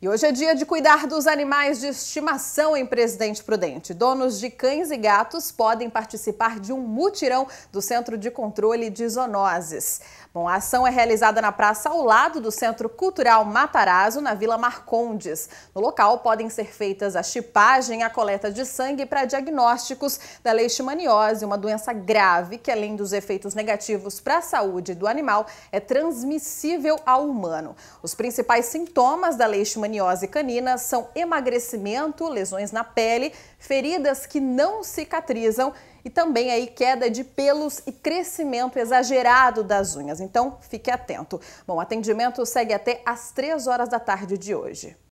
E hoje é dia de cuidar dos animais de estimação em Presidente Prudente. Donos de cães e gatos podem participar de um mutirão do Centro de Controle de Zoonoses. Bom, a ação é realizada na praça ao lado do Centro Cultural Matarazzo, na Vila Marcondes. No local podem ser feitas a chipagem, a coleta de sangue para diagnósticos da leishmaniose, uma doença grave que, além dos efeitos negativos para a saúde do animal, é transmissível ao humano. Os principais sintomas da leishmaniose canina são emagrecimento, lesões na pele, feridas que não cicatrizam e também aí queda de pelos e crescimento exagerado das unhas então fique atento. Bom, atendimento segue até às 3 horas da tarde de hoje.